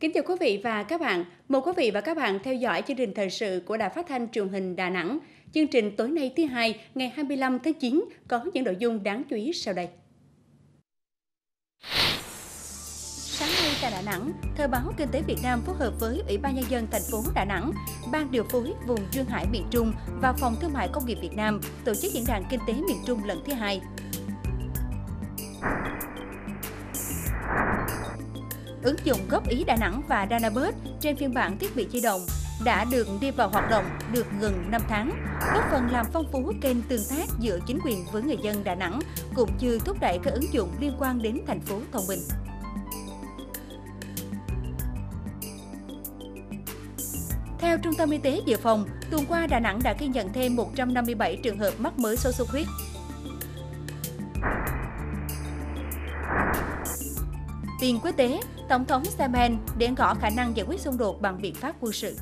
Kính chào quý vị và các bạn. Mời quý vị và các bạn theo dõi chương trình thời sự của Đài Phát thanh truyền hình Đà Nẵng. Chương trình tối nay thứ hai ngày 25 tháng 9 có những nội dung đáng chú ý sau đây. Sáng nay tại Đà Nẵng, Thời báo Kinh tế Việt Nam phối hợp với Ủy ban Nhân dân thành phố Đà Nẵng, Ban điều phối vùng Duyên Hải miền Trung và Phòng Thương mại Công nghiệp Việt Nam tổ chức diễn đàn kinh tế miền Trung lần thứ hai. Ứng dụng góp ý Đà Nẵng và Danabird trên phiên bản thiết bị di động đã được đi vào hoạt động được gần 5 tháng, góp phần làm phong phú kênh tương tác giữa chính quyền với người dân Đà Nẵng, cũng như thúc đẩy các ứng dụng liên quan đến thành phố thông minh. Theo Trung tâm Y tế Dự phòng, tuần qua Đà Nẵng đã ghi nhận thêm 157 trường hợp mắc mới sốt xuất huyết. Tin quốc tế, Tổng thống Yemen đến gõ khả năng giải quyết xung đột bằng biện pháp quân sự.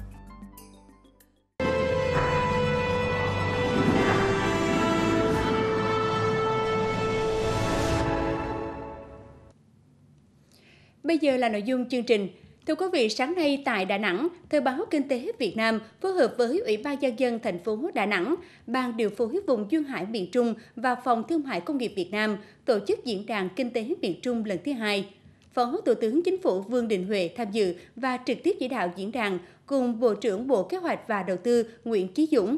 Bây giờ là nội dung chương trình. Thưa quý vị, sáng nay tại Đà Nẵng, Thời báo Kinh tế Việt Nam phối hợp với Ủy ban Nhân dân thành phố Đà Nẵng, Ban điều phối vùng Duyên hải miền Trung và Phòng Thương mại Công nghiệp Việt Nam tổ chức diễn đàn Kinh tế miền Trung lần thứ hai – Phó Thủ tướng Chính phủ Vương Đình Huệ tham dự và trực tiếp chỉ đạo diễn đàn cùng Bộ trưởng Bộ Kế hoạch và Đầu tư Nguyễn Chí Dũng.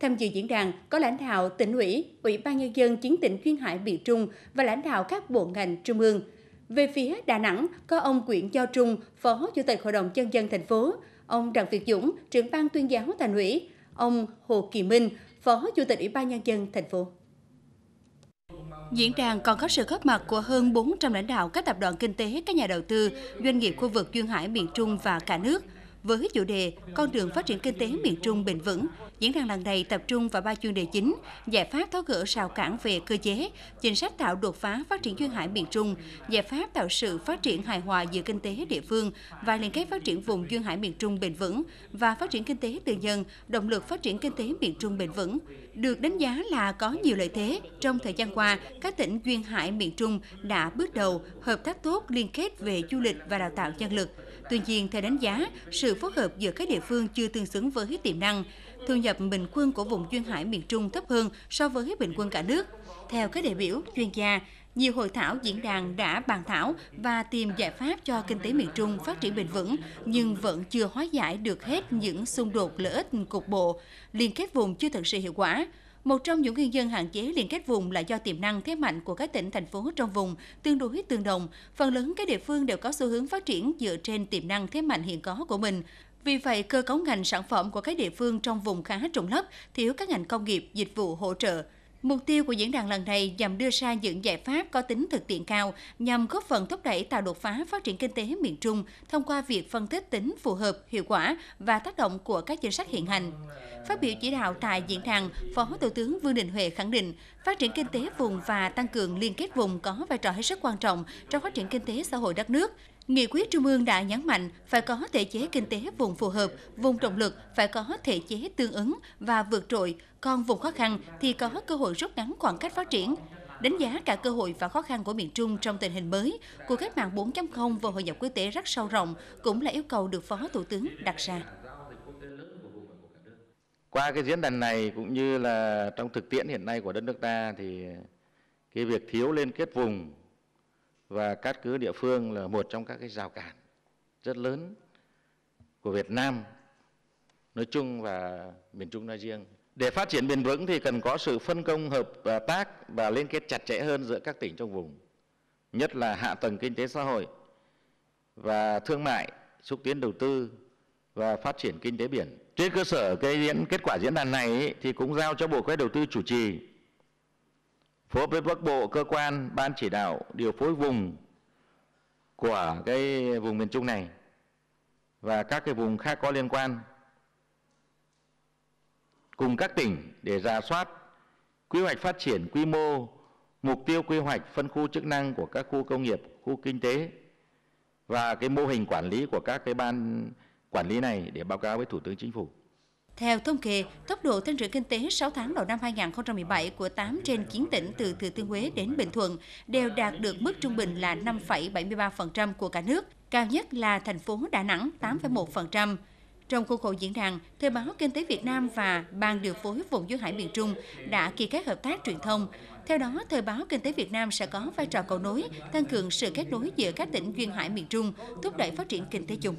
Tham dự diễn đàn có lãnh đạo tỉnh ủy, Ủy ban Nhân dân chiến tỉnh Duyên Hải miền Trung và lãnh đạo các bộ ngành trung ương. Về phía Đà Nẵng có ông Nguyễn Cho Trung, Phó Chủ tịch Hội đồng Nhân dân thành phố, ông Đặng Việt Dũng, trưởng ban tuyên giáo thành ủy, ông Hồ Kỳ Minh, Phó Chủ tịch Ủy ban Nhân dân thành phố. Diễn đàn còn có sự góp mặt của hơn 400 lãnh đạo các tập đoàn kinh tế, các nhà đầu tư, doanh nghiệp khu vực Duyên Hải miền Trung và cả nước – với chủ đề Con đường phát triển kinh tế miền Trung bền vững. Diễn đàn lần này tập trung vào ba chuyên đề chính, giải pháp tháo gỡ rào cản về cơ chế, chính sách tạo đột phá phát triển duyên hải miền Trung, giải pháp tạo sự phát triển hài hòa giữa kinh tế địa phương và liên kết phát triển vùng duyên hải miền Trung bền vững và phát triển kinh tế tư nhân, động lực phát triển kinh tế miền Trung bền vững. Được đánh giá là có nhiều lợi thế, trong thời gian qua, các tỉnh duyên hải miền Trung đã bước đầu hợp tác tốt liên kết về du lịch và đào tạo nhân lực Tuy nhiên, theo đánh giá, sự phối hợp giữa các địa phương chưa tương xứng với tiềm năng. Thu nhập bình quân của vùng duyên hải miền Trung thấp hơn so với bình quân cả nước. Theo các đại biểu, chuyên gia, nhiều hội thảo diễn đàn đã bàn thảo và tìm giải pháp cho kinh tế miền Trung phát triển bền vững nhưng vẫn chưa hóa giải được hết những xung đột lợi ích cục bộ, liên kết vùng chưa thực sự hiệu quả. Một trong những nguyên nhân hạn chế liên kết vùng là do tiềm năng thế mạnh của các tỉnh thành phố trong vùng tương đối tương đồng, phần lớn các địa phương đều có xu hướng phát triển dựa trên tiềm năng thế mạnh hiện có của mình. Vì vậy, cơ cấu ngành sản phẩm của các địa phương trong vùng khá trùng lấp, thiếu các ngành công nghiệp, dịch vụ hỗ trợ. Mục tiêu của diễn đàn lần này nhằm đưa ra những giải pháp có tính thực tiễn cao nhằm góp phần thúc đẩy tạo đột phá phát triển kinh tế miền Trung thông qua việc phân tích tính phù hợp, hiệu quả và tác động của các chính sách hiện hành. Phát biểu chỉ đạo tại diễn đàn, Phó Thủ tướng Vương Đình Huệ khẳng định phát triển kinh tế vùng và tăng cường liên kết vùng có vai trò hết sức quan trọng trong phát triển kinh tế xã hội đất nước, Nghị quyết Trung ương đã nhấn mạnh phải có thể chế kinh tế vùng phù hợp, vùng động lực phải có thể chế tương ứng và vượt trội, còn vùng khó khăn thì có cơ hội rút ngắn khoảng cách phát triển. Đánh giá cả cơ hội và khó khăn của miền Trung trong tình hình mới, của cách mạng 4.0 và hội nhập quốc tế rất sâu rộng cũng là yêu cầu được Phó Thủ tướng đặt ra. Qua cái diễn đàn này cũng như là trong thực tiễn hiện nay của đất nước ta thì cái việc thiếu liên kết vùng và cát cứ địa phương là một trong các cái rào cản rất lớn của Việt Nam nói chung và miền Trung nói riêng. Để phát triển bền vững thì cần có sự phân công hợp à, tác và liên kết chặt chẽ hơn giữa các tỉnh trong vùng, nhất là hạ tầng kinh tế xã hội và thương mại, xúc tiến đầu tư và phát triển kinh tế biển. Trên cơ sở cái diễn, kết quả diễn đàn này thì cũng giao cho Bộ Kế Đầu tư chủ trì phối với các bộ cơ quan ban chỉ đạo điều phối vùng của cái vùng miền Trung này và các cái vùng khác có liên quan cùng các tỉnh để ra soát quy hoạch phát triển quy mô, mục tiêu quy hoạch phân khu chức năng của các khu công nghiệp, khu kinh tế và cái mô hình quản lý của các cái ban quản lý này để báo cáo với Thủ tướng Chính phủ. Theo thống kê, tốc độ tăng trưởng kinh tế 6 tháng đầu năm 2017 của 8 trên 9 tỉnh từ Thừa Thiên Huế đến Bình Thuận đều đạt được mức trung bình là 5,73% của cả nước, cao nhất là thành phố Đà Nẵng 8,1%. Trong khuôn khổ diễn đàn, Thời báo Kinh tế Việt Nam và Ban điều phối vùng duyên hải miền Trung đã ký kết hợp tác truyền thông. Theo đó, Thời báo Kinh tế Việt Nam sẽ có vai trò cầu nối, tăng cường sự kết nối giữa các tỉnh duyên hải miền Trung, thúc đẩy phát triển kinh tế chung.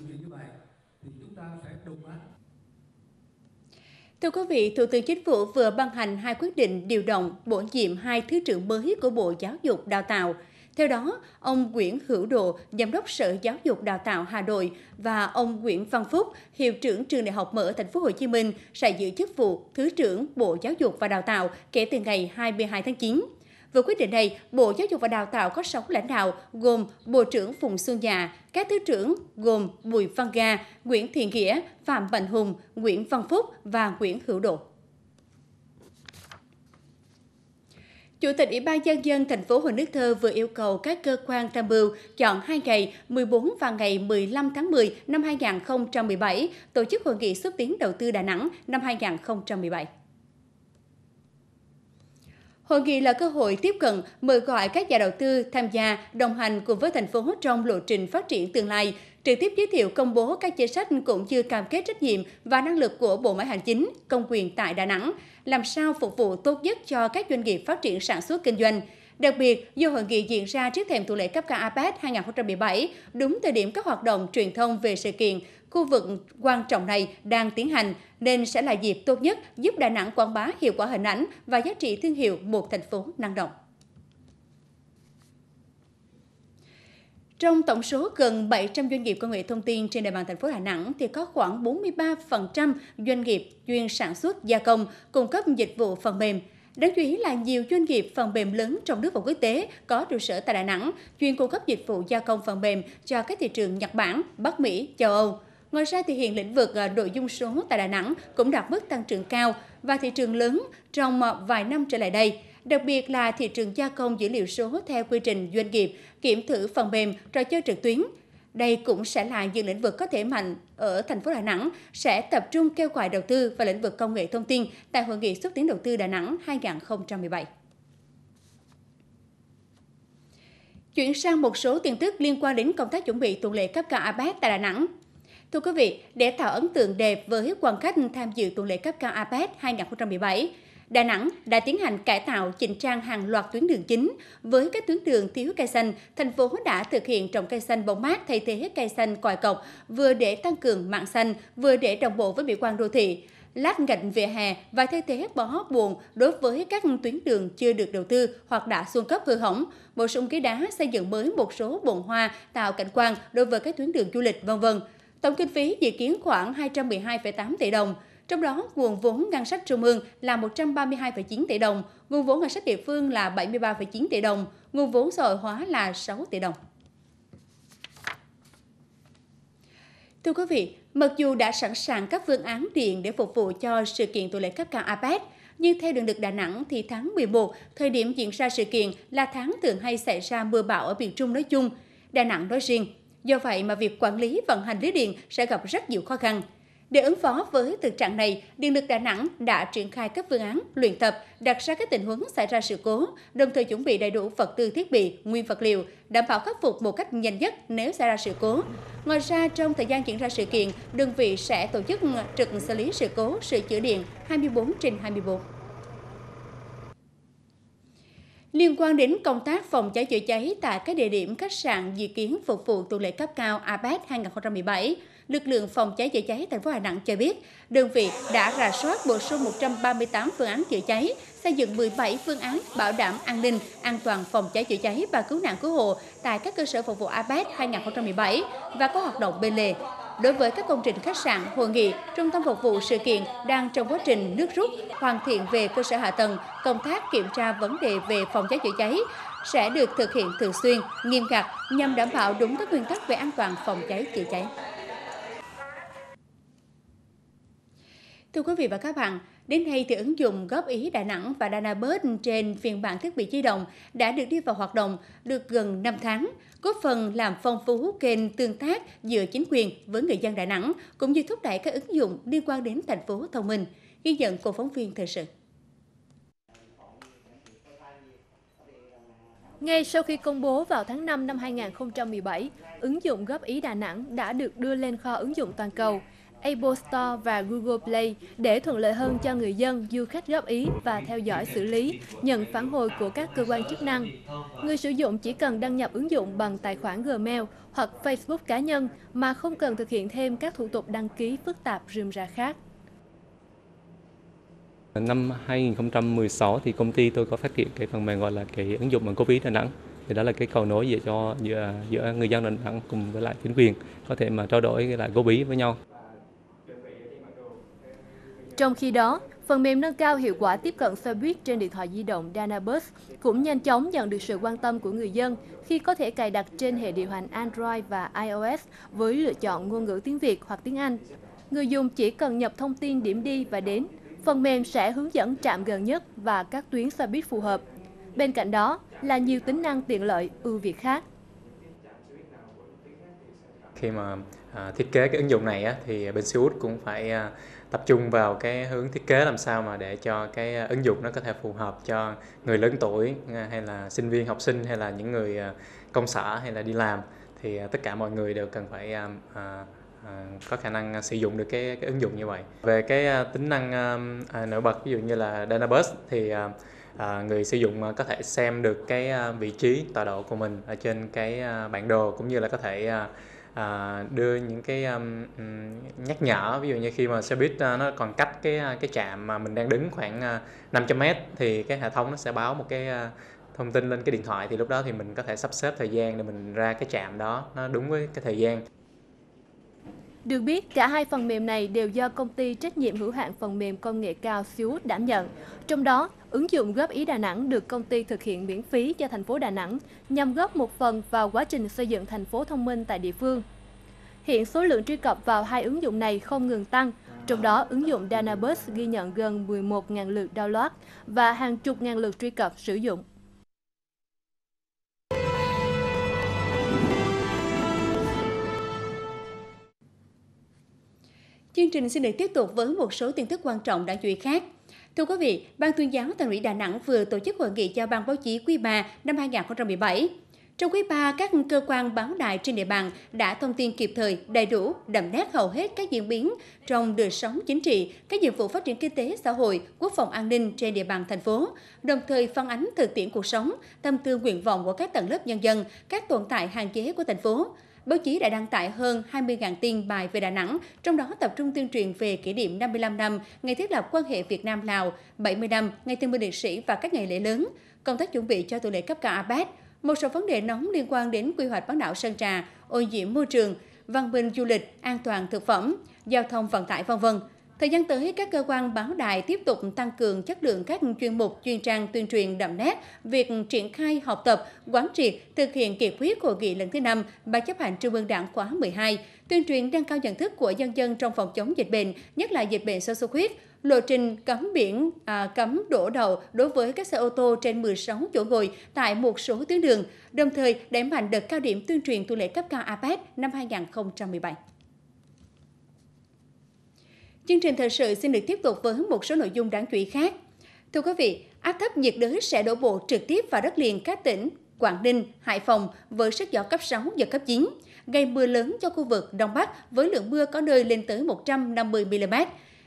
Thưa quý vị, Thủ tướng Chính phủ vừa ban hành hai quyết định điều động bổ nhiệm hai thứ trưởng mới của Bộ Giáo dục Đào tạo. Theo đó, ông Nguyễn Hữu Độ, Giám đốc Sở Giáo dục Đào tạo Hà Nội và ông Nguyễn Văn Phúc, Hiệu trưởng Trường Đại học Mở Thành phố Hồ Chí Minh sẽ giữ chức vụ Thứ trưởng Bộ Giáo dục và Đào tạo kể từ ngày 22 tháng 9. Với quyết định này, Bộ Giáo dục và Đào tạo có 6 lãnh đạo gồm Bộ trưởng Phùng Xuân Nhạ, các thứ trưởng gồm Bùi Văn Ga, Nguyễn Thiện Nghĩa, Phạm Mạnh Hùng, Nguyễn Văn Phúc và Nguyễn Hữu Độ. Chủ tịch Ủy ban nhân dân thành phố Hồ Đức Thơ vừa yêu cầu các cơ quan tham mưu chọn hai ngày 14 và ngày 15 tháng 10 năm 2017 tổ chức hội nghị xúc tiến đầu tư Đà Nẵng năm 2017. Hội nghị là cơ hội tiếp cận, mời gọi các nhà đầu tư tham gia, đồng hành cùng với thành phố trong lộ trình phát triển tương lai, trực tiếp giới thiệu công bố các chính sách cũng như cam kết trách nhiệm và năng lực của bộ máy hành chính, công quyền tại Đà Nẵng, làm sao phục vụ tốt nhất cho các doanh nghiệp phát triển sản xuất kinh doanh. Đặc biệt, do hội nghị diễn ra trước thềm thủ lễ cấp cao APEC 2017, đúng thời điểm các hoạt động truyền thông về sự kiện Khu vực quan trọng này đang tiến hành nên sẽ là dịp tốt nhất giúp Đà Nẵng quảng bá hiệu quả hình ảnh và giá trị thương hiệu một thành phố năng động. Trong tổng số gần 700 doanh nghiệp công nghệ thông tin trên địa bàn thành phố Đà Nẵng thì có khoảng 43% doanh nghiệp chuyên sản xuất gia công, cung cấp dịch vụ phần mềm. Đáng chú ý là nhiều doanh nghiệp phần mềm lớn trong nước và quốc tế có trụ sở tại Đà Nẵng chuyên cung cấp dịch vụ gia công phần mềm cho các thị trường Nhật Bản, Bắc Mỹ, châu Âu. Ngoài ra thì hiện lĩnh vực ờ, nội dung số tại Đà Nẵng cũng đạt mức tăng trưởng cao và thị trường lớn trong ờ, vài năm trở lại đây, đặc biệt là thị trường gia công dữ liệu số theo quy trình doanh nghiệp, kiểm thử phần mềm, trò chơi trực tuyến. Đây cũng sẽ là những lĩnh vực có thể mạnh ở thành phố Đà Nẵng sẽ tập trung kêu gọi đầu tư vào lĩnh vực công nghệ thông tin tại Hội nghị xúc tiến đầu tư Đà Nẵng 2017. Chuyển sang một số tin tức liên quan đến công tác chuẩn bị tuần lễ cấp cao APEC tại Đà Nẵng. Thưa quý vị, để tạo ấn tượng đẹp với quan khách tham dự tuần lễ cấp cao APEC 2017, Đà Nẵng đã tiến hành cải tạo chỉnh trang hàng loạt tuyến đường chính với các tuyến đường thiếu cây xanh. Thành phố đã thực hiện trồng cây xanh bóng mát thay thế cây xanh còi cọc, vừa để tăng cường mạng xanh, vừa để đồng bộ với mỹ quan đô thị lát gạch vỉa hè và thay thế bỏ buồn đối với các tuyến đường chưa được đầu tư hoặc đã xuống cấp hư hỏng, bổ sung ghế đá xây dựng mới một số bồn hoa tạo cảnh quan đối với các tuyến đường du lịch vân vân. Tổng kinh phí dự kiến khoảng 212,8 tỷ đồng, trong đó nguồn vốn ngân sách trung ương là 132,9 tỷ đồng, nguồn vốn ngân sách địa phương là 73,9 tỷ đồng, nguồn vốn xã hội hóa là 6 tỷ đồng. Thưa quý vị, mặc dù đã sẵn sàng các phương án điện để phục vụ cho sự kiện tuần lễ cấp cao APEC, nhưng theo đường được Đà Nẵng thì tháng 11, thời điểm diễn ra sự kiện là tháng thường hay xảy ra mưa bão ở miền Trung nói chung, Đà Nẵng nói riêng – Do vậy mà việc quản lý vận hành lưới điện sẽ gặp rất nhiều khó khăn. Để ứng phó với thực trạng này, Điện lực Đà Nẵng đã triển khai các phương án luyện tập, đặt ra các tình huống xảy ra sự cố, đồng thời chuẩn bị đầy đủ vật tư thiết bị, nguyên vật liệu, đảm bảo khắc phục một cách nhanh nhất nếu xảy ra sự cố. Ngoài ra, trong thời gian diễn ra sự kiện, đơn vị sẽ tổ chức trực xử lý sự cố, sửa chữa điện 24 trên 24. Liên quan đến công tác phòng cháy chữa cháy tại các địa điểm khách sạn dự kiến phục vụ tuần lễ cấp cao APEC 2017, lực lượng phòng cháy chữa cháy thành phố Hà Nẵng cho biết, đơn vị đã rà soát bổ sung 138 phương án chữa cháy, xây dựng 17 phương án bảo đảm an ninh, an toàn phòng cháy chữa cháy và cứu nạn cứu hộ tại các cơ sở phục vụ APEC 2017 và có hoạt động bên lề Đối với các công trình khách sạn, hội nghị, trung tâm phục vụ sự kiện đang trong quá trình nước rút, hoàn thiện về cơ sở hạ tầng, công tác kiểm tra vấn đề về phòng cháy chữa cháy sẽ được thực hiện thường xuyên, nghiêm ngặt nhằm đảm bảo đúng các nguyên tắc về an toàn phòng cháy chữa cháy. Thưa quý vị và các bạn, Đến nay thì ứng dụng góp ý Đà Nẵng và Danabus trên phiên bản thiết bị di động đã được đi vào hoạt động được gần 5 tháng, góp phần làm phong phú kênh tương tác giữa chính quyền với người dân Đà Nẵng cũng như thúc đẩy các ứng dụng liên quan đến thành phố thông minh. Ghi nhận của phóng viên thời sự. Ngay sau khi công bố vào tháng 5 năm 2017, ứng dụng góp ý Đà Nẵng đã được đưa lên kho ứng dụng toàn cầu. Apple Store và Google Play để thuận lợi hơn cho người dân, du khách góp ý và theo dõi xử lý, nhận phản hồi của các cơ quan chức năng. Người sử dụng chỉ cần đăng nhập ứng dụng bằng tài khoản Gmail hoặc Facebook cá nhân mà không cần thực hiện thêm các thủ tục đăng ký phức tạp rườm rà khác. Năm 2016 thì công ty tôi có phát hiện cái phần mềm gọi là cái ứng dụng bằng Covid Đà Nẵng thì đó là cái cầu nối về cho giữa giữa người dân Đà Nẵng cùng với lại chính quyền có thể mà trao đổi lại góp ý với nhau trong khi đó, phần mềm nâng cao hiệu quả tiếp cận xe buýt trên điện thoại di động Danabus cũng nhanh chóng nhận được sự quan tâm của người dân khi có thể cài đặt trên hệ điều hành Android và iOS với lựa chọn ngôn ngữ tiếng Việt hoặc tiếng Anh. Người dùng chỉ cần nhập thông tin điểm đi và đến, phần mềm sẽ hướng dẫn trạm gần nhất và các tuyến xe buýt phù hợp. Bên cạnh đó là nhiều tính năng tiện lợi ưu việt khác. Khi mà à, thiết kế cái ứng dụng này thì bên Seoul cũng phải à, tập trung vào cái hướng thiết kế làm sao mà để cho cái à, ứng dụng nó có thể phù hợp cho người lớn tuổi à, hay là sinh viên học sinh hay là những người à, công sở hay là đi làm thì tất cả mọi người đều cần phải à, à, có khả năng sử dụng được cái, cái ứng dụng như vậy về cái tính năng à, nổi bật ví dụ như là Dynabus thì à, người sử dụng có thể xem được cái vị trí tọa độ của mình ở trên cái bản đồ cũng như là có thể à, à, đưa những cái um, nhắc nhở ví dụ như khi mà xe buýt uh, nó còn cách cái à, cái trạm mà mình đang đứng khoảng uh, 500 m thì cái hệ thống nó sẽ báo một cái uh, thông tin lên cái điện thoại thì lúc đó thì mình có thể sắp xếp thời gian để mình ra cái trạm đó nó đúng với cái thời gian được biết, cả hai phần mềm này đều do công ty trách nhiệm hữu hạn phần mềm công nghệ cao Xíu đảm nhận. Trong đó, ứng dụng góp ý Đà Nẵng được công ty thực hiện miễn phí cho thành phố Đà Nẵng nhằm góp một phần vào quá trình xây dựng thành phố thông minh tại địa phương. Hiện số lượng truy cập vào hai ứng dụng này không ngừng tăng, trong đó ứng dụng Danabus ghi nhận gần 11.000 lượt download và hàng chục ngàn lượt truy cập sử dụng. Chương trình xin được tiếp tục với một số tin tức quan trọng đáng chú ý khác. Thưa quý vị, Ban tuyên giáo Thành ủy Đà Nẵng vừa tổ chức hội nghị cho Ban báo chí quý 3 năm 2017. Trong quý 3, các cơ quan báo đài trên địa bàn đã thông tin kịp thời, đầy đủ, đậm nét hầu hết các diễn biến trong đời sống chính trị, các nhiệm vụ phát triển kinh tế xã hội, quốc phòng an ninh trên địa bàn thành phố, đồng thời phản ánh thực tiễn cuộc sống, tâm tư nguyện vọng của các tầng lớp nhân dân, các tồn tại hạn chế của thành phố báo chí đã đăng tải hơn 20.000 tin bài về Đà Nẵng, trong đó tập trung tuyên truyền về kỷ niệm 55 năm ngày thiết lập quan hệ Việt Nam-Lào, 70 năm ngày thương binh liệt sĩ và các ngày lễ lớn, công tác chuẩn bị cho tuần lễ cấp cao APEC, một số vấn đề nóng liên quan đến quy hoạch bán đảo Sơn Trà, ô nhiễm môi trường, văn minh du lịch, an toàn thực phẩm, giao thông vận tải v.v. Thời gian tới, các cơ quan báo đài tiếp tục tăng cường chất lượng các chuyên mục chuyên trang tuyên truyền đậm nét, việc triển khai học tập, quán triệt, thực hiện kỳ quyết hội nghị lần thứ năm Ban chấp hành Trung ương Đảng khóa 12, tuyên truyền nâng cao nhận thức của dân dân trong phòng chống dịch bệnh, nhất là dịch bệnh sốt xuất huyết, lộ trình cấm biển à, cấm đổ đầu đối với các xe ô tô trên 16 chỗ ngồi tại một số tuyến đường, đồng thời đẩy mạnh đợt cao điểm tuyên truyền tu lễ cấp cao APEC năm 2017. Chương trình thời sự xin được tiếp tục với một số nội dung đáng chú ý khác. Thưa quý vị, áp thấp nhiệt đới sẽ đổ bộ trực tiếp vào đất liền các tỉnh Quảng Ninh, Hải Phòng với sức gió cấp 6 và cấp 9, gây mưa lớn cho khu vực Đông Bắc với lượng mưa có nơi lên tới 150 mm,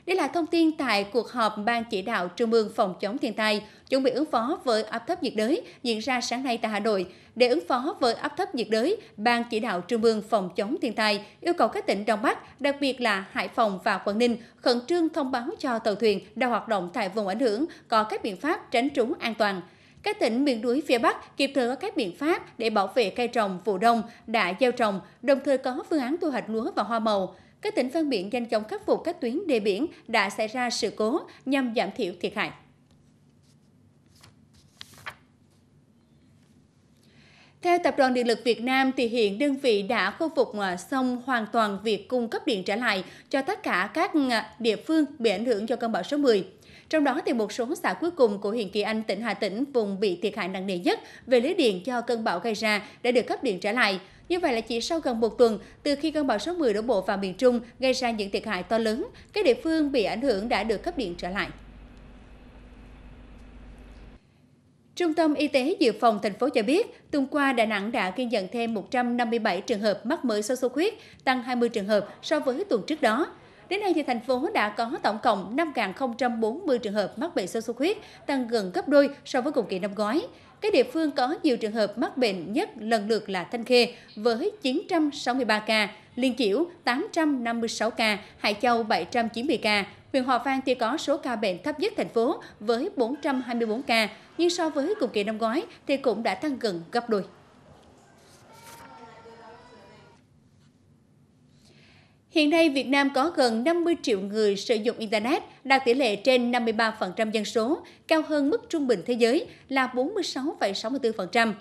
đây là thông tin tại cuộc họp Ban chỉ đạo Trung ương phòng chống thiên tai chuẩn bị ứng phó với áp thấp nhiệt đới diễn ra sáng nay tại Hà Nội. Để ứng phó với áp thấp nhiệt đới, Ban chỉ đạo Trung ương phòng chống thiên tai yêu cầu các tỉnh Đông Bắc, đặc biệt là Hải Phòng và Quảng Ninh, khẩn trương thông báo cho tàu thuyền đang hoạt động tại vùng ảnh hưởng có các biện pháp tránh trú an toàn các tỉnh miền núi phía Bắc kịp thời có các biện pháp để bảo vệ cây trồng vụ đông đã gieo trồng, đồng thời có phương án thu hoạch lúa và hoa màu. Các tỉnh ven biển nhanh chóng khắc phục các tuyến đê biển đã xảy ra sự cố nhằm giảm thiểu thiệt hại. Theo Tập đoàn Điện lực Việt Nam thì hiện đơn vị đã khôi phục à, xong hoàn toàn việc cung cấp điện trở lại cho tất cả các à, địa phương bị ảnh hưởng do cơn bão số 10. Trong đó thì một số xã cuối cùng của huyện Kỳ Anh, tỉnh Hà Tĩnh vùng bị thiệt hại nặng nề nhất về lưới điện do cơn bão gây ra đã được cấp điện trở lại. Như vậy là chỉ sau gần một tuần từ khi cơn bão số 10 đổ bộ vào miền Trung gây ra những thiệt hại to lớn, các địa phương bị ảnh hưởng đã được cấp điện trở lại. Trung tâm Y tế Dự phòng thành phố cho biết, tuần qua Đà Nẵng đã ghi nhận thêm 157 trường hợp mắc mới sốt xuất huyết, tăng 20 trường hợp so với tuần trước đó. Đến nay thì thành phố đã có tổng cộng 5.040 trường hợp mắc bệnh sốt xuất huyết, tăng gần gấp đôi so với cùng kỳ năm ngoái. Các địa phương có nhiều trường hợp mắc bệnh nhất lần lượt là Thanh Khê với 963 ca, Liên Chiểu 856 ca, Hải Châu 790 ca, huyện Hòa Vang thì có số ca bệnh thấp nhất thành phố với 424 ca, nhưng so với cùng kỳ năm ngoái thì cũng đã tăng gần gấp đôi. Hiện nay, Việt Nam có gần 50 triệu người sử dụng Internet, đạt tỷ lệ trên 53% dân số, cao hơn mức trung bình thế giới là 46,64%.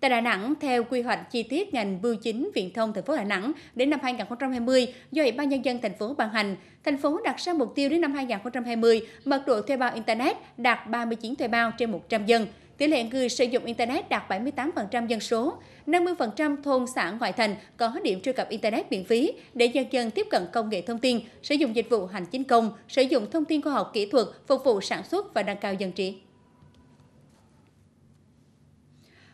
Tại Đà Nẵng, theo quy hoạch chi tiết ngành bưu chính viễn thông thành phố Đà Nẵng đến năm 2020 do Ủy ban nhân dân thành phố ban hành, thành phố đặt ra mục tiêu đến năm 2020 mật độ thuê bao internet đạt 39 thuê bao trên 100 dân, Tỷ lệ người sử dụng Internet đạt 78% dân số, 50% thôn xã ngoại thành có điểm truy cập Internet miễn phí để dân dân tiếp cận công nghệ thông tin, sử dụng dịch vụ hành chính công, sử dụng thông tin khoa học kỹ thuật, phục vụ sản xuất và nâng cao dân trí.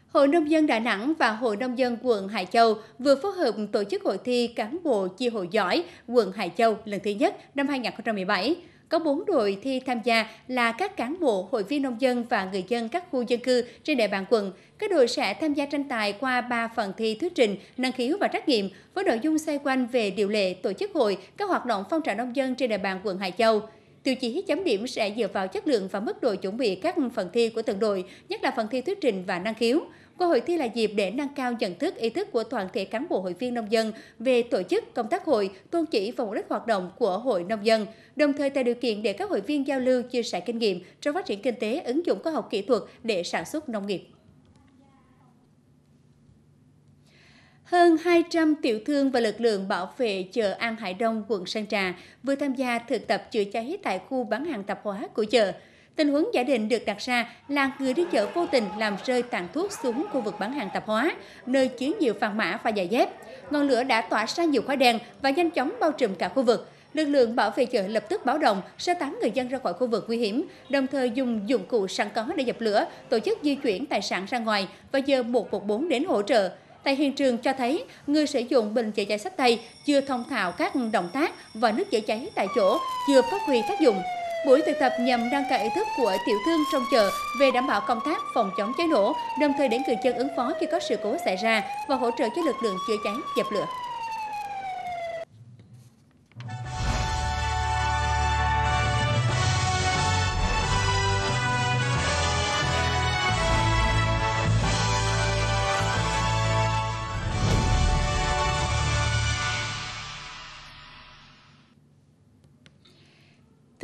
Hội Nông dân Đà Nẵng và Hội Nông dân quận Hải Châu vừa phối hợp tổ chức hội thi cán bộ chi hội giỏi quận Hải Châu lần thứ nhất năm 2017. Có 4 đội thi tham gia là các cán bộ, hội viên nông dân và người dân các khu dân cư trên địa bàn quận. Các đội sẽ tham gia tranh tài qua 3 phần thi thuyết trình, năng khiếu và trắc nghiệm với nội dung xoay quanh về điều lệ, tổ chức hội, các hoạt động phong trào nông dân trên địa bàn quận Hải Châu. Tiêu chí chấm điểm sẽ dựa vào chất lượng và mức độ chuẩn bị các phần thi của từng đội, nhất là phần thi thuyết trình và năng khiếu. Qua hội thi là dịp để nâng cao nhận thức ý thức của toàn thể cán bộ hội viên nông dân về tổ chức, công tác hội, tôn chỉ và mục đích hoạt động của hội nông dân, đồng thời tạo điều kiện để các hội viên giao lưu, chia sẻ kinh nghiệm trong phát triển kinh tế, ứng dụng khoa học kỹ thuật để sản xuất nông nghiệp. Hơn 200 tiểu thương và lực lượng bảo vệ chợ An Hải Đông, quận Sơn Trà vừa tham gia thực tập chữa cháy tại khu bán hàng tạp hóa của chợ. Tình huống giả định được đặt ra là người đi chợ vô tình làm rơi tàn thuốc xuống khu vực bán hàng tạp hóa, nơi chứa nhiều phàn mã và giày dép. Ngọn lửa đã tỏa ra nhiều khói đen và nhanh chóng bao trùm cả khu vực. Lực lượng bảo vệ chợ lập tức báo động, sơ tán người dân ra khỏi khu vực nguy hiểm, đồng thời dùng dụng cụ sẵn có để dập lửa, tổ chức di chuyển tài sản ra ngoài và giờ 114 đến hỗ trợ. Tại hiện trường cho thấy, người sử dụng bình chữa cháy sách tay chưa thông thạo các động tác và nước chữa cháy tại chỗ chưa phát huy tác dụng. Buổi thực tập nhằm nâng cao ý thức của tiểu thương trong chợ về đảm bảo công tác phòng chống cháy nổ, đồng thời đến người dân ứng phó khi có sự cố xảy ra và hỗ trợ cho lực lượng chữa cháy, dập lửa.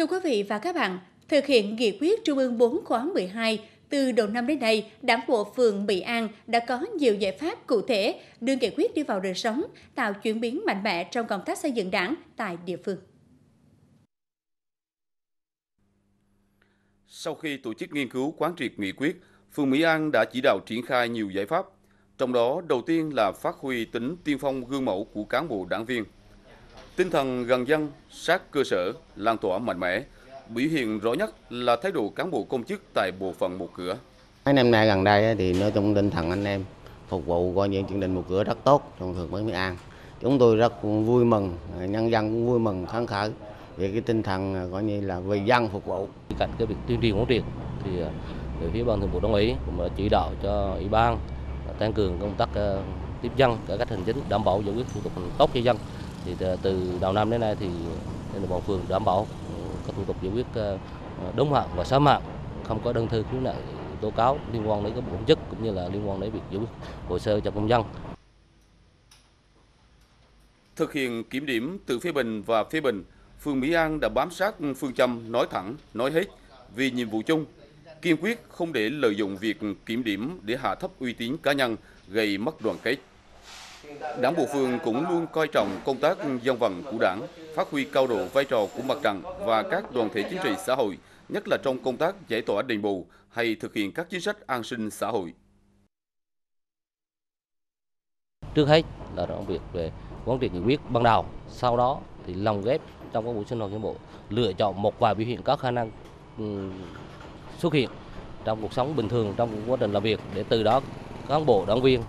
Thưa quý vị và các bạn, thực hiện nghị quyết Trung ương 4 khóa 12 từ đầu năm đến nay, Đảng bộ phường Mỹ An đã có nhiều giải pháp cụ thể đưa nghị quyết đi vào đời sống, tạo chuyển biến mạnh mẽ trong công tác xây dựng đảng tại địa phương. Sau khi tổ chức nghiên cứu quán triệt nghị quyết, phường Mỹ An đã chỉ đạo triển khai nhiều giải pháp. Trong đó, đầu tiên là phát huy tính tiên phong gương mẫu của cán bộ đảng viên – Tinh thần gần dân, sát cơ sở, lan tỏa mạnh mẽ. Biểu hiện rõ nhất là thái độ cán bộ công chức tại bộ phận một cửa. anh em nay gần đây thì nói trong tinh thần anh em phục vụ coi như chương trình một cửa rất tốt trong thường mới Mỹ An. Chúng tôi rất vui mừng, nhân dân cũng vui mừng, phấn khởi về cái tinh thần à, coi như là vì dân phục vụ. Cạnh cái việc tuyên truyền quán triệt thì à, về phía ban thường vụ đồng ý cũng đã chỉ đạo cho ủy ban tăng cường công tác à, tiếp dân cải cách hành chính đảm bảo giải quyết thủ tục tốt cho dân thì ờ, từ đầu năm đến nay thì trên địa bàn phường đảm bảo ừ, các thủ tục giải quyết ờ, đúng hạn và sớm hạn không có đơn thư khiếu nại tố cáo liên quan đến các bộ chức cũng như là liên quan đến việc giải quyết hồ sơ cho công dân thực hiện kiểm điểm từ phê bình và phê bình phường Mỹ An đã bám sát phương châm nói thẳng nói hết vì nhiệm vụ chung kiên quyết không để lợi dụng việc kiểm điểm để hạ thấp uy tín cá nhân gây mất đoàn kết Đảng bộ phường cũng luôn coi trọng công tác dân vận của đảng, phát huy cao độ vai trò của mặt trận và các đoàn thể chính trị xã hội, nhất là trong công tác giải tỏa đền bù hay thực hiện các chính sách an sinh xã hội. Trước hết là trong việc về quán triệt nghị quyết ban đầu, sau đó thì lồng ghép trong các buổi sinh hoạt cán bộ, lựa chọn một vài biểu hiện có khả năng ừ, xuất hiện trong cuộc sống bình thường trong quá trình làm việc để từ đó cán bộ đảng viên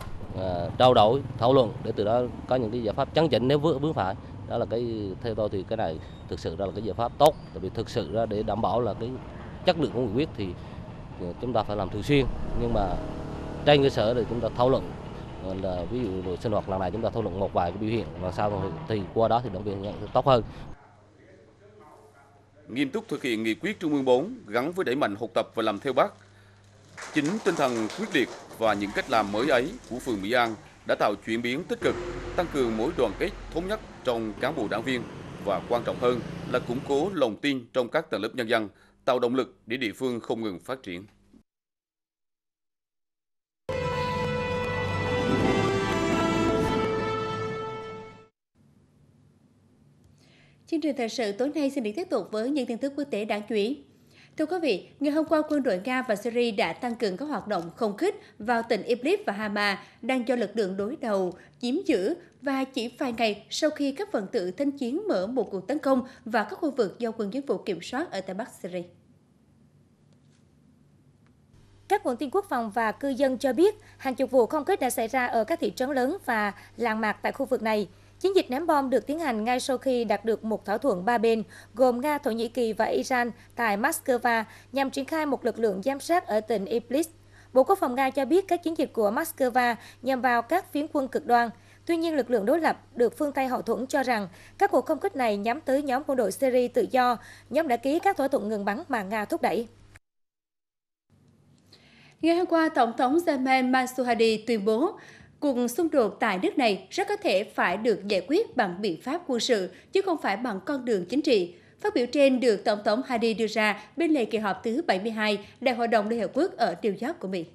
trao đổi thảo luận để từ đó có những cái giải pháp chấn chỉnh nếu vướng vướng phải đó là cái theo tôi thì cái này thực sự ra là cái giải pháp tốt tại vì thực sự ra để đảm bảo là cái chất lượng của nghị quyết thì ờ, chúng ta phải làm thường xuyên nhưng mà trên cơ sở thì chúng ta thảo luận ờ, là ví dụ buổi sinh hoạt lần này chúng ta thảo luận một vài cái biểu hiện và sau thì qua đó thì động viên nhận tốt hơn nghiêm túc thực hiện nghị quyết Trung ương 4 gắn với đẩy mạnh học tập và làm theo bác Chính tinh thần quyết liệt và những cách làm mới ấy của phường Mỹ An đã tạo chuyển biến tích cực, tăng cường mối đoàn kết thống nhất trong cán bộ đảng viên và quan trọng hơn là củng cố lòng tin trong các tầng lớp nhân dân, tạo động lực để địa phương không ngừng phát triển. Chương trình thời sự tối nay xin được tiếp tục với những tin tức quốc tế đáng chú ý. Thưa quý vị, ngày hôm qua quân đội Nga và Syria đã tăng cường các hoạt động không kích vào tỉnh Idlib và Hama đang do lực lượng đối đầu chiếm giữ và chỉ vài ngày sau khi các phần tử thanh chiến mở một cuộc tấn công vào các khu vực do quân chính phủ kiểm soát ở Tây Bắc Syria. Các nguồn tin quốc phòng và cư dân cho biết hàng chục vụ không kích đã xảy ra ở các thị trấn lớn và làng mạc tại khu vực này. Chiến dịch ném bom được tiến hành ngay sau khi đạt được một thỏa thuận ba bên, gồm Nga, Thổ Nhĩ Kỳ và Iran tại Moscow nhằm triển khai một lực lượng giám sát ở tỉnh Iblis. Bộ Quốc phòng Nga cho biết các chiến dịch của Moscow nhằm vào các phiến quân cực đoan. Tuy nhiên, lực lượng đối lập được phương Tây hậu thuẫn cho rằng các cuộc không kích này nhắm tới nhóm quân đội Syria tự do, nhóm đã ký các thỏa thuận ngừng bắn mà Nga thúc đẩy. Ngày hôm qua, Tổng thống Yemen Mansour Hadi tuyên bố cuộc xung đột tại nước này rất có thể phải được giải quyết bằng biện pháp quân sự, chứ không phải bằng con đường chính trị. Phát biểu trên được Tổng thống Hadi đưa ra bên lề kỳ họp thứ 72 Đại hội đồng Liên Hợp Quốc ở New York của Mỹ.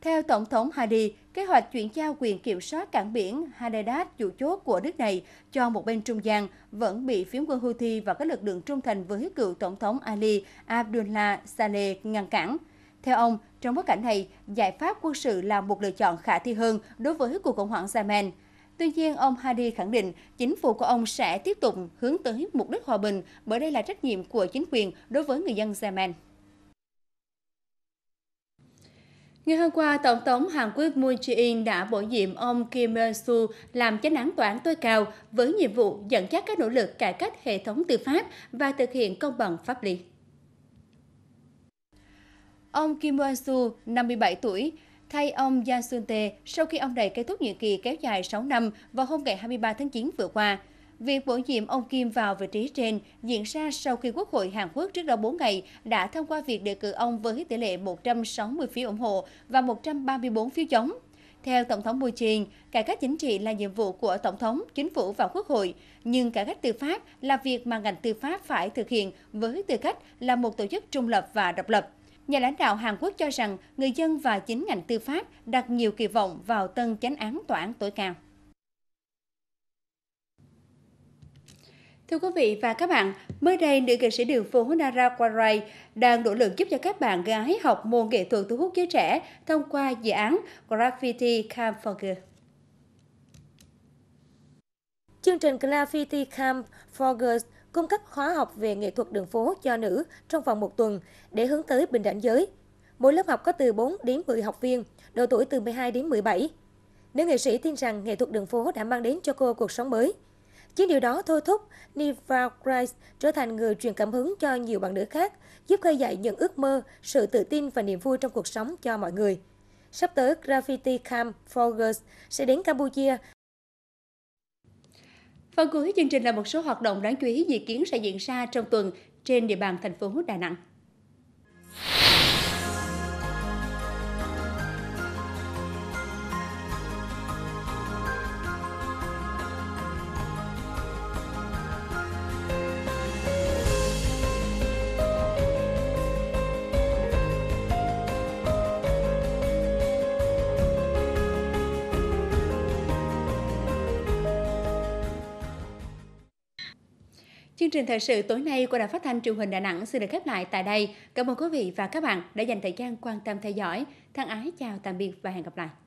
Theo Tổng thống Hadi, kế hoạch chuyển giao quyền kiểm soát cảng biển Hadadad chủ chốt của nước này cho một bên trung gian vẫn bị phiến quân Houthi và các lực lượng trung thành với cựu Tổng thống Ali Abdullah Saleh ngăn cản – theo ông, trong bối cảnh này, giải pháp quân sự là một lựa chọn khả thi hơn đối với cuộc khủng hoảng Yemen. Tuy nhiên, ông Hadi khẳng định chính phủ của ông sẽ tiếp tục hướng tới mục đích hòa bình bởi đây là trách nhiệm của chính quyền đối với người dân Yemen. Ngày hôm qua, Tổng thống Hàn Quốc Moon Jae-in đã bổ nhiệm ông Kim Eun-soo làm chánh án tòa án tối cao với nhiệm vụ dẫn dắt các nỗ lực cải cách hệ thống tư pháp và thực hiện công bằng pháp lý. Ông Kim Won Su, 57 tuổi, thay ông Yang Sun Tae sau khi ông này kết thúc nhiệm kỳ kéo dài 6 năm vào hôm ngày 23 tháng 9 vừa qua. Việc bổ nhiệm ông Kim vào vị trí trên diễn ra sau khi Quốc hội Hàn Quốc trước đó 4 ngày đã thông qua việc đề cử ông với tỷ lệ 160 phiếu ủng hộ và 134 phiếu chống. Theo Tổng thống Moon Jae-in, cải cách chính trị là nhiệm vụ của Tổng thống, Chính phủ và Quốc hội, nhưng cải cách tư pháp là việc mà ngành tư pháp phải thực hiện với tư cách là một tổ chức trung lập và độc lập. Nhà lãnh đạo Hàn Quốc cho rằng người dân và chính ngành tư pháp đặt nhiều kỳ vọng vào tân chánh án tòa án tối cao. Thưa quý vị và các bạn, mới đây nữ nghệ sĩ đường phố Nara Quarai đang nỗ lực giúp cho các bạn gái học môn nghệ thuật thu hút giới trẻ thông qua dự án Graffiti Camp for Girls. Chương trình Graffiti Camp for Girls cung cấp khóa học về nghệ thuật đường phố cho nữ trong vòng một tuần để hướng tới bình đẳng giới. Mỗi lớp học có từ 4 đến 10 học viên, độ tuổi từ 12 đến 17. Nữ nghệ sĩ tin rằng nghệ thuật đường phố đã mang đến cho cô cuộc sống mới. Chính điều đó thôi thúc Niva Christ trở thành người truyền cảm hứng cho nhiều bạn nữ khác, giúp khơi dậy những ước mơ, sự tự tin và niềm vui trong cuộc sống cho mọi người. Sắp tới, Graffiti Camp Fogers sẽ đến Campuchia Phần cuối chương trình là một số hoạt động đáng chú ý dự kiến sẽ diễn ra trong tuần trên địa bàn thành phố Đà Nẵng. trình thời sự tối nay của Đài Phát thanh Truyền hình Đà Nẵng xin được khép lại tại đây. Cảm ơn quý vị và các bạn đã dành thời gian quan tâm theo dõi. Thân ái chào tạm biệt và hẹn gặp lại.